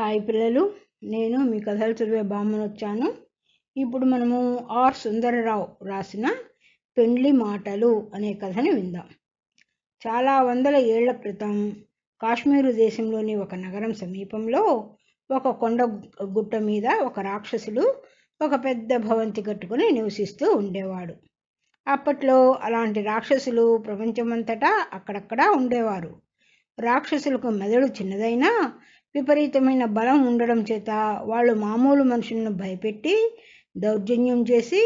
hi పిల్లలు నేను మీ కథలు చదివే బామ్మను వచ్చాను ఇప్పుడు మనము ఆర్ సుందరరావు రాసిన పెండ్లి మాటలు అనే కథని విందాం చాలా వందల ఏళ్ల క్రితం కాశ్మీరు దేశంలోని ఒక నగరం సమీపంలో ఒక కొండ గుట్ట మీద ఒక రాక్షసుడు ఒక పెద్ద భవంతి కట్టుకుని నివసిస్తూ ఉండేవాడు అప్పట్లో అలాంటి రాక్షసులు ప్రపంచమంతటా అక్కడక్కడా ఉండేవారు రాక్షసులకు మెదడు చిన్నదైనా విపరీతమైన బలం ఉండడం చేత వాళ్ళు మామూలు మనుషులను భయపెట్టి దౌర్జన్యం చేసి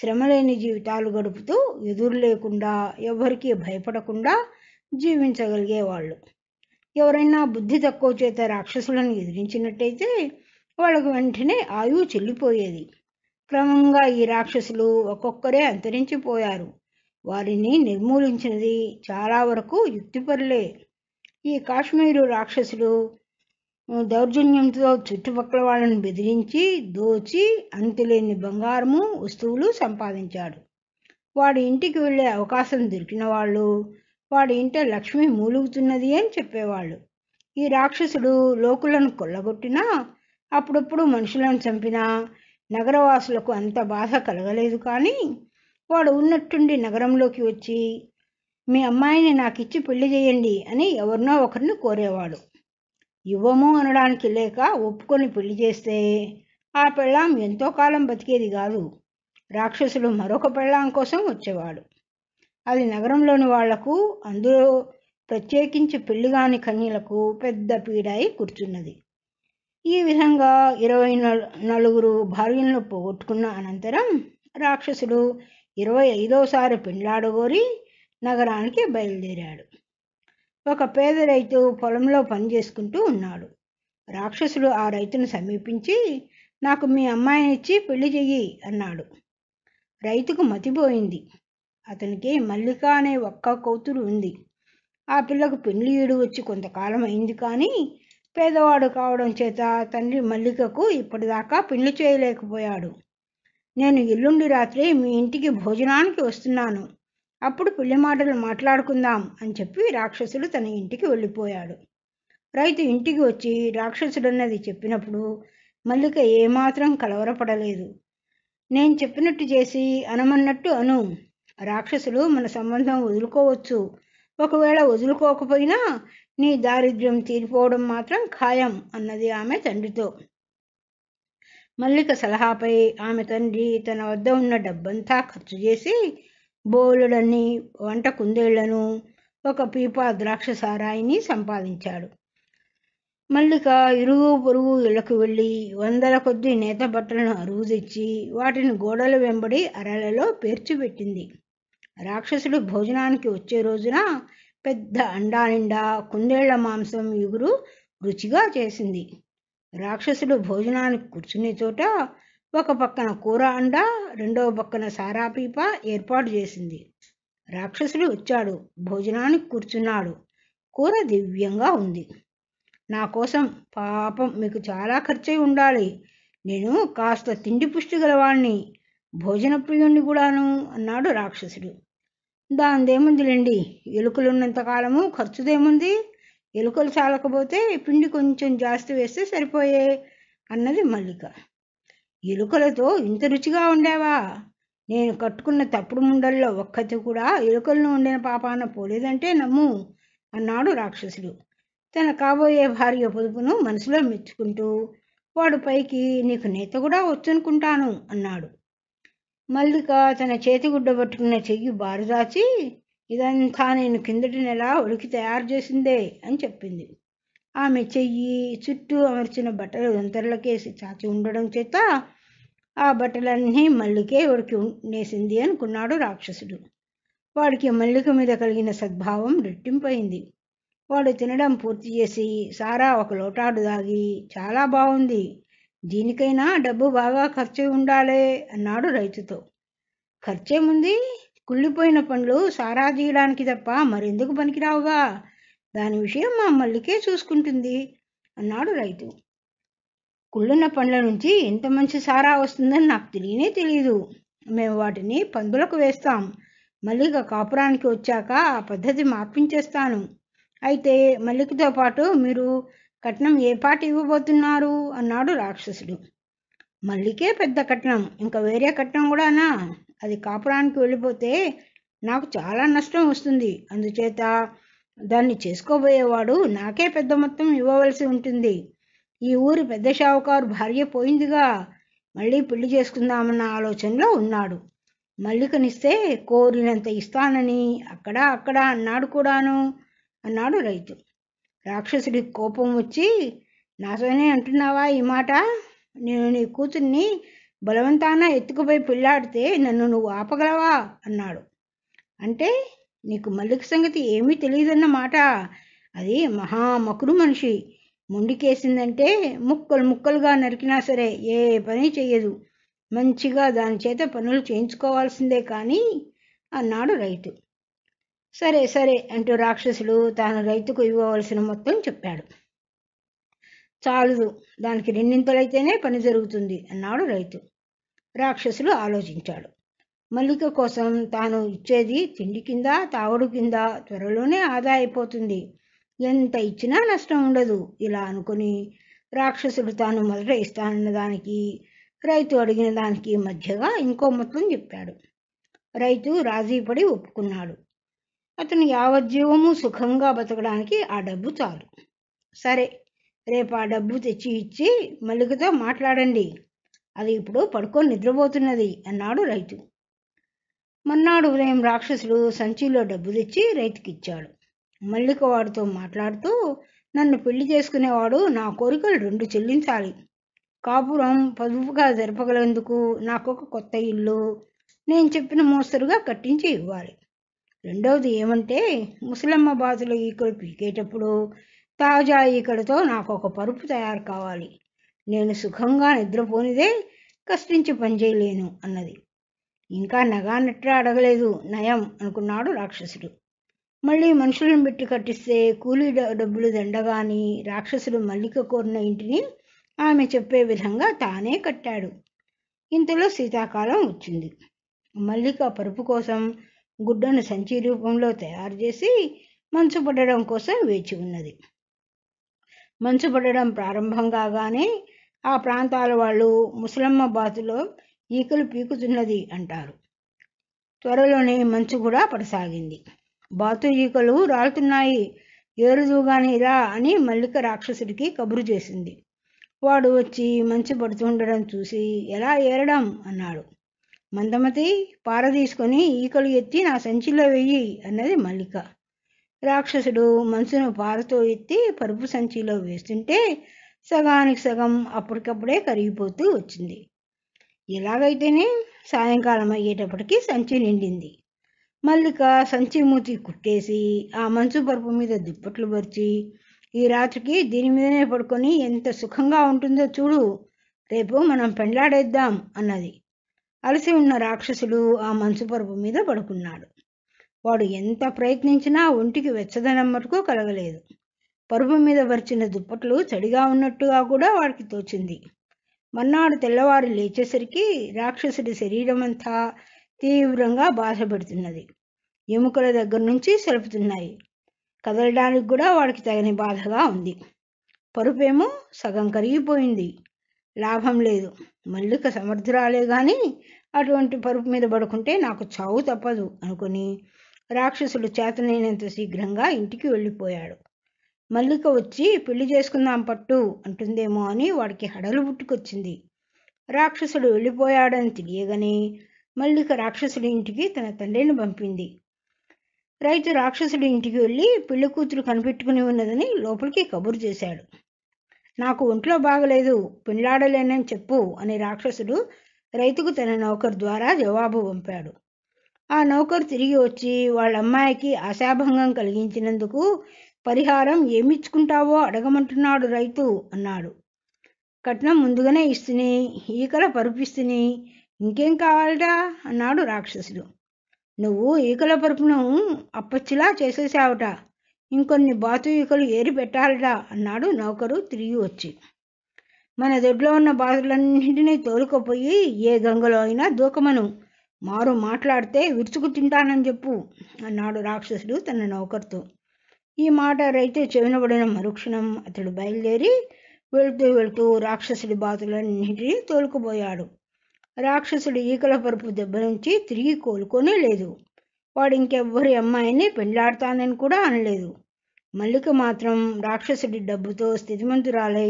శ్రమలేని జీవితాలు గడుపుతూ ఎదురు లేకుండా ఎవరికి భయపడకుండా జీవించగలిగేవాళ్ళు ఎవరైనా బుద్ధి తక్కువ చేత రాక్షసులను ఎదిరించినట్టయితే వాళ్ళకు వెంటనే ఆయువు చెల్లిపోయేది క్రమంగా ఈ రాక్షసులు ఒక్కొక్కరే అంతరించిపోయారు వారిని నిర్మూలించినది చాలా వరకు యుక్తిపరులే ఈ కాశ్మీరు రాక్షసులు దౌర్జన్యంతో చుట్టుపక్కల వాళ్ళను బెదిరించి దోచి అంతులేని బంగారము వస్తువులు సంపాదించాడు వాడి ఇంటికి వెళ్ళే అవకాశం దొరికిన వాళ్ళు వాడి ఇంట లక్ష్మి మూలుగుతున్నది అని చెప్పేవాళ్ళు ఈ రాక్షసుడు లోకులను కొల్లగొట్టినా అప్పుడప్పుడు మనుషులను చంపినా నగరవాసులకు అంత బాధ కలగలేదు కానీ వాడు ఉన్నట్టుండి నగరంలోకి వచ్చి మీ అమ్మాయిని నాకిచ్చి పెళ్లి చేయండి అని ఎవరినో ఒకరిని కోరేవాడు ఇవ్వము అనడానికి లేక ఒప్పుకొని పెళ్లి చేస్తే ఆ పెళ్ళాం ఎంతో కాలం బతికేది కాదు రాక్షసుడు మరొక పెళ్ళాం కోసం వచ్చేవాడు అది నగరంలోని వాళ్లకు అందులో ప్రత్యేకించి పెళ్లిగాని కన్యలకు పెద్ద పీడాయి కూర్చున్నది ఈ విధంగా ఇరవై నలుగురు భార్యలను పోగొట్టుకున్న అనంతరం రాక్షసుడు ఇరవై ఐదోసారి పెండ్లాడగోరి నగరానికి బయలుదేరాడు ఒక పేద రైతు పొలంలో పనిచేసుకుంటూ ఉన్నాడు రాక్షసుడు ఆ రైతును సమీపించి నాకు మీ అమ్మాయిని ఇచ్చి పెళ్లి చెయ్యి అన్నాడు రైతుకు మతిపోయింది అతనికి మల్లిక అనే ఒక్క కూతురు ఉంది ఆ పిల్లకు పెళ్లియుడు వచ్చి కొంతకాలం అయింది కానీ పేదవాడు కావడం చేత తండ్రి మల్లికకు ఇప్పటిదాకా పెళ్లి చేయలేకపోయాడు నేను ఎల్లుండి రాత్రి మీ ఇంటికి భోజనానికి వస్తున్నాను అప్పుడు పెళ్లి మాటలు మాట్లాడుకుందాం అని చెప్పి రాక్షసుడు తన ఇంటికి వెళ్ళిపోయాడు రైతు ఇంటికి వచ్చి రాక్షసుడన్నది చెప్పినప్పుడు మల్లిక ఏమాత్రం కలవరపడలేదు నేను చెప్పినట్టు చేసి అనమన్నట్టు అను రాక్షసులు మన సంబంధం వదులుకోవచ్చు ఒకవేళ వదులుకోకపోయినా నీ దారిద్ర్యం తీరిపోవడం మాత్రం ఖాయం అన్నది ఆమె తండ్రితో మల్లిక సలహాపై ఆమె తండ్రి తన వద్ద ఉన్న డబ్బంతా ఖర్చు చేసి బోలుడని వంట కుందేళ్లను ఒక పీపా ద్రాక్ష సారాయిని సంపాదించాడు మల్లిక ఇరుగు పొరుగు ఇళ్లకు వెళ్ళి వందల కొద్ది నేత బట్టలను అరువు తెచ్చి వాటిని గోడల వెంబడి అరలలో పేర్చిపెట్టింది రాక్షసుడు భోజనానికి వచ్చే రోజున పెద్ద అండా నిండా కుందేళ్ల మాంసం ఎగురు రుచిగా చేసింది రాక్షసుడు భోజనానికి కూర్చునే చోట ఒక పక్కన కూర అండ రెండవ పక్కన సారా పీప ఏర్పాటు చేసింది రాక్షసుడు వచ్చాడు భోజనానికి కూర్చున్నాడు కూర దివ్యంగా ఉంది నా కోసం పాపం మీకు చాలా ఖర్చయి ఉండాలి నేను కాస్త తిండి పుష్టి గలవాణ్ణి భోజన ప్రియుణ్ణి కూడాను అన్నాడు రాక్షసుడు దానిదేముందిలేండి ఎలుకలున్నంతకాలము ఖర్చుదేముంది ఎలుకలు చాలకపోతే పిండి కొంచెం జాస్తి వేస్తే సరిపోయే అన్నది మల్లిక ఎలుకలతో ఇంత రుచిగా ఉండేవా నేను కట్టుకున్న తప్పుడు ముండల్లో ఒక్కతో కూడా ఎలుకలను ఉండిన పాపాన పోలేదంటే నమ్ము అన్నాడు రాక్షసుడు తన కాబోయే భార్య పొదుపును మనసులో మెచ్చుకుంటూ వాడు పైకి నీకు నేత కూడా వచ్చనుకుంటాను అన్నాడు మల్లిక తన చేతిగుడ్డ పట్టుకున్న చెయ్యి బారుదాచి ఇదంతా నేను కిందటి నెల ఉడికి తయారు చేసిందే అని చెప్పింది ఆమె చెయ్యి చుట్టూ అమర్చిన బట్టలు దొంతరలకేసి చాచి ఉండడం చేత ఆ బట్టలన్నీ మల్లికే వాడికి నేసింది అనుకున్నాడు రాక్షసుడు వాడికి మల్లిక మీద కలిగిన సద్భావం రెట్టింపైంది వాడు తినడం పూర్తి చేసి సారా ఒక లోటాడు దాగి చాలా బాగుంది దీనికైనా డబ్బు బాగా ఖర్చు ఉండాలే అన్నాడు రైతుతో ఖర్చేముంది కుళ్ళిపోయిన పండ్లు సారా తీయడానికి తప్ప మరెందుకు పనికిరావుగా దాని విషయం మా మల్లికే చూసుకుంటుంది అన్నాడు రైతు కుళ్ళున్న పండ్ల నుంచి ఎంత మంచి సారా వస్తుందని నాకు తెలియనే తెలియదు మేము వాటిని పందులకు వేస్తాం మల్లిక కాపురానికి వచ్చాక ఆ పద్ధతి మార్పించేస్తాను అయితే మల్లికతో పాటు మీరు కట్నం ఏ పాట ఇవ్వబోతున్నారు అన్నాడు రాక్షసుడు మల్లికే పెద్ద కట్నం ఇంకా వేరే కట్నం కూడానా అది కాపురానికి వెళ్ళిపోతే నాకు చాలా నష్టం వస్తుంది అందుచేత దాన్ని చేసుకోబోయేవాడు నాకే పెద్ద మొత్తం ఇవ్వవలసి ఉంటుంది ఈ ఊరి పెద్ద షావుకారు భార్య పోయిందిగా మళ్ళీ పెళ్లి చేసుకుందామన్న ఆలోచనలో ఉన్నాడు మల్లికనిస్తే కోరినంత ఇస్తానని అక్కడ అక్కడ అన్నాడు కూడాను అన్నాడు రైతు రాక్షసుడికి కోపం వచ్చి నాతోనే అంటున్నావా ఈ మాట నేను నీ కూతుర్ని బలవంతాన ఎత్తుకుపోయి పెళ్ళాడితే నన్ను నువ్వు ఆపగలవా అన్నాడు అంటే నీకు మల్లిక సంగతి ఏమీ తెలియదన్నమాట అది మహామకుడు మనిషి ముండికేసిందంటే ముక్కలు ముక్కలుగా నరికినా సరే ఏ పని చేయదు మంచిగా దాని చేత పనులు చేయించుకోవాల్సిందే కానీ అన్నాడు రైతు సరే సరే అంటూ రాక్షసులు తాను రైతుకు ఇవ్వవలసిన మొత్తం చెప్పాడు చాలదు దానికి రెండింతలైతేనే పని జరుగుతుంది అన్నాడు రైతు రాక్షసులు ఆలోచించాడు మల్లిక కోసం తాను ఇచ్చేది తిండి కింద తాగుడు కింద త్వరలోనే ఆదా అయిపోతుంది ఎంత ఇచ్చినా నష్టం ఉండదు ఇలా అనుకుని రాక్షసుడు తాను మొదట ఇస్తానన్న దానికి రైతు అడిగిన దానికి మధ్యగా ఇంకో మొత్తం చెప్పాడు రైతు రాజీపడి ఒప్పుకున్నాడు అతను యావజ్జీవము సుఖంగా బతకడానికి ఆ డబ్బు చాలు సరే రేపు ఆ డబ్బు తెచ్చి ఇచ్చి మల్లికతో మాట్లాడండి అది ఇప్పుడు పడుకొని నిద్రపోతున్నది అన్నాడు రైతు మర్నాడు ఉదయం రాక్షసుడు సంచిలో డబ్బు తెచ్చి రైతుకిచ్చాడు మల్లిక వాడితో మాట్లాడుతూ నన్ను పెళ్లి చేసుకునేవాడు నా కోరికలు రెండు చెల్లించాలి కాపురం పొదుపుగా జరపగలందుకు నాకు ఒక కొత్త ఇల్లు నేను చెప్పిన మోస్తరుగా కట్టించి ఇవ్వాలి రెండవది ఏమంటే ముసలమ్మ బాతుల ఈకలు పీకేటప్పుడు తాజా ఈకలతో నాకు ఒక పరుపు తయారు కావాలి నేను సుఖంగా నిద్రపోనిదే కష్టించి పనిచేయలేను అన్నది ఇంకా నగానట్రా అడగలేదు నయం అనుకున్నాడు రాక్షసుడు మళ్ళీ మనుషులను పెట్టి కట్టిస్తే కూలీ డబ్బులు దండగాని రాక్షసుడు మల్లిక కోరిన ఇంటిని ఆమె చెప్పే విధంగా తానే కట్టాడు ఇంతలో శీతాకాలం వచ్చింది మల్లిక పరుపు కోసం గుడ్డను సంచి రూపంలో తయారు చేసి మంచు పడడం కోసం వేచి ఉన్నది మంచు పడడం ప్రారంభం కాగానే ఆ ప్రాంతాల వాళ్ళు ముసలమ్మ బాతులో ఈకలు పీకుతున్నది అంటారు త్వరలోనే మంచు కూడా పడసాగింది బాతు ఈకలు రాలుతున్నాయి ఏరుదుగాని రా అని మల్లిక రాక్షసుడికి కబురు చేసింది వాడు వచ్చి మంచు పడుతుండడం చూసి ఎలా ఏరడం అన్నాడు మందమతి పార తీసుకొని ఈకలు ఎత్తి నా సంచిలో వెయ్యి అన్నది మల్లిక రాక్షసుడు మనసును పారతో ఎత్తి పరుపు సంచిలో వేస్తుంటే సగానికి సగం అప్పటికప్పుడే కరిగిపోతూ వచ్చింది ఇలాగైతేనే సాయంకాలం అయ్యేటప్పటికి సంచి నిండింది మల్లిక సంచి మూతి కుట్టేసి ఆ మంచు పరుపు మీద దుప్పట్లు పరిచి ఈ రాత్రికి దీని మీదనే పడుకొని ఎంత సుఖంగా ఉంటుందో చూడు రేపు మనం పెండ్లాడేద్దాం అన్నది అలసి ఉన్న రాక్షసుడు ఆ మంచు పరుపు మీద పడుకున్నాడు వాడు ఎంత ప్రయత్నించినా ఒంటికి వెచ్చదనం మటుకు కలగలేదు పరుపు మీద పరిచిన దుప్పట్లు చడిగా ఉన్నట్టుగా కూడా వాడికి తోచింది మన్నాడు తెల్లవారు లేచేసరికి రాక్షసుడి శరీరమంతా తీవ్రంగా బాధపడుతున్నది ఎముకల దగ్గర నుంచి సలుపుతున్నాయి కదలడానికి కూడా వాడికి తగిన బాధగా ఉంది పరుపేమో సగం కరిగిపోయింది లాభం లేదు మల్లిక సమర్థురాలే కానీ అటువంటి పరుపు మీద పడుకుంటే నాకు చావు తప్పదు అనుకుని రాక్షసుడు చేతనైనంత శీఘ్రంగా ఇంటికి వెళ్ళిపోయాడు మల్లిక వచ్చి పెళ్లి చేసుకుందాం పట్టు అంటుందేమో అని వాడికి హడలు పుట్టుకొచ్చింది రాక్షసుడు వెళ్ళిపోయాడని తెలియగానే మల్లిక రాక్షసుడి ఇంటికి తన తండ్రిని పంపింది రైతు రాక్షసుడి ఇంటికి వెళ్ళి పెళ్లి కూతురు కనిపెట్టుకుని ఉన్నదని లోపలికి కబురు చేశాడు నాకు ఒంట్లో బాగలేదు పెళ్ళాడలేనని చెప్పు అని రాక్షసుడు రైతుకు తన నౌకర్ ద్వారా జవాబు పంపాడు ఆ నౌకర్ తిరిగి వచ్చి వాళ్ళ అమ్మాయికి ఆశాభంగం కలిగించినందుకు పరిహారం ఏమిచ్చుకుంటావో అడగమంటున్నాడు రైతు అన్నాడు కట్నం ముందుగానే ఇస్తుని ఈకల పరుపిస్తుని ఇంకేం కావాలట అన్నాడు రాక్షసుడు నువ్వు ఈకల పరుపును అప్పచ్చిలా చేసేసావుట ఇంకొన్ని బాతు ఈకలు ఏరి పెట్టాలిరా అన్నాడు నౌకరు తిరిగి వచ్చి మన దొడ్లో ఉన్న బాతులన్నింటినీ తోలుకపోయి ఏ గంగలో అయినా దూకమను మారు మాట్లాడితే విరుచుకు తింటానని చెప్పు అన్నాడు రాక్షసుడు తన నౌకరుతో ఈ మాట రైతు చెవినబడిన మరుక్షణం అతడు బయలుదేరి వెళుతూ వెళుతూ రాక్షసుడి బాతులన్నింటినీ తోలుకుపోయాడు రాక్షసుడు ఈకల పరుపు దెబ్బ నుంచి తిరిగి కోలుకొనే లేదు వాడు ఇంకెవ్వరి అమ్మాయిని పెళ్లాడుతానని కూడా అనలేదు మల్లిక మాత్రం రాక్షసుడి డబ్బుతో స్థితిమంతురాలై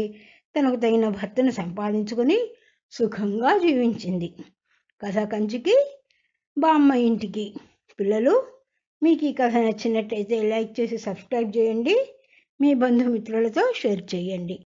తనకు తగిన భర్తను సంపాదించుకొని సుఖంగా జీవించింది కథ కంచికి బామ్మ ఇంటికి పిల్లలు మీకు ఈ కథ నచ్చినట్టయితే లైక్ చేసి సబ్స్క్రైబ్ చేయండి మీ బంధుమిత్రులతో షేర్ చేయండి